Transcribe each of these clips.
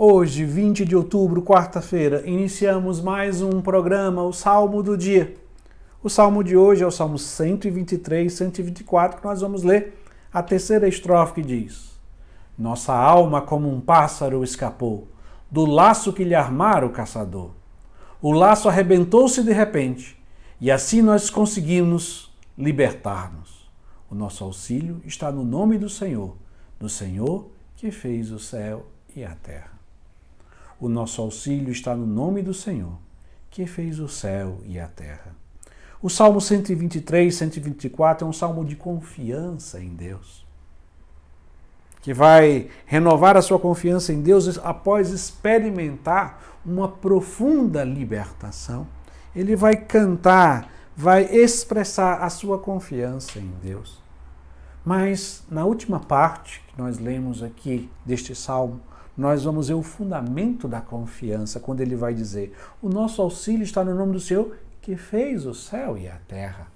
Hoje, 20 de outubro, quarta-feira, iniciamos mais um programa, o Salmo do Dia. O salmo de hoje é o Salmo 123, 124, que nós vamos ler a terceira estrofe que diz: Nossa alma, como um pássaro, escapou do laço que lhe armara o caçador. O laço arrebentou-se de repente, e assim nós conseguimos libertar-nos. O nosso auxílio está no nome do Senhor, do Senhor que fez o céu e a terra. O nosso auxílio está no nome do Senhor, que fez o céu e a terra. O Salmo 123, 124 é um salmo de confiança em Deus, que vai renovar a sua confiança em Deus após experimentar uma profunda libertação. Ele vai cantar, vai expressar a sua confiança em Deus. Mas na última parte que nós lemos aqui deste salmo, nós vamos ver o fundamento da confiança quando ele vai dizer: O nosso auxílio está no nome do Senhor que fez o céu e a terra.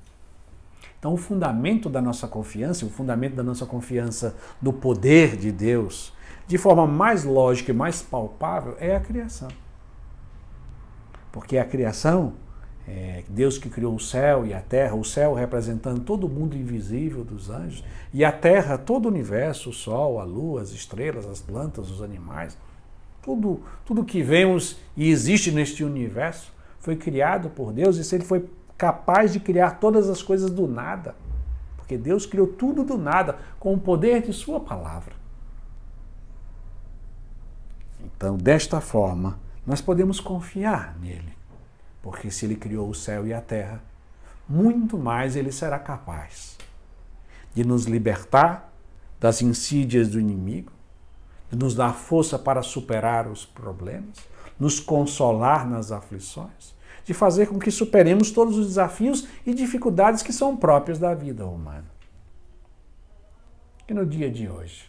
Então, o fundamento da nossa confiança, o fundamento da nossa confiança no poder de Deus, de forma mais lógica e mais palpável, é a criação. Porque a criação é, Deus que criou o céu e a terra, o céu representando todo o mundo invisível dos anjos, e a terra, todo o universo, o sol, a lua, as estrelas, as plantas, os animais, tudo, tudo que vemos e existe neste universo foi criado por Deus e se ele foi capaz de criar todas as coisas do nada, porque Deus criou tudo do nada com o poder de sua palavra. Então, desta forma, nós podemos confiar nele. Porque se ele criou o céu e a terra, muito mais ele será capaz de nos libertar das insídias do inimigo, de nos dar força para superar os problemas, nos consolar nas aflições, de fazer com que superemos todos os desafios e dificuldades que são próprios da vida humana. E no dia de hoje,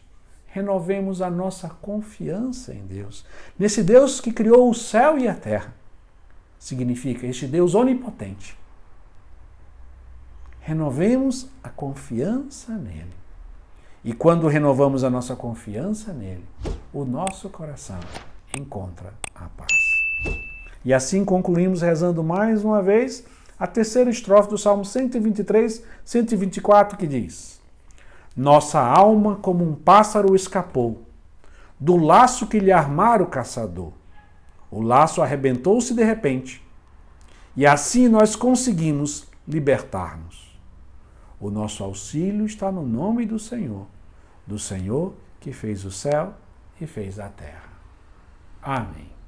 renovemos a nossa confiança em Deus, nesse Deus que criou o céu e a terra significa este Deus onipotente. Renovemos a confiança nele. E quando renovamos a nossa confiança nele, o nosso coração encontra a paz. E assim concluímos rezando mais uma vez a terceira estrofe do Salmo 123, 124, que diz: Nossa alma, como um pássaro, escapou do laço que lhe armara o caçador. O laço arrebentou-se de repente e assim nós conseguimos libertar-nos. O nosso auxílio está no nome do Senhor, do Senhor que fez o céu e fez a terra. Amém.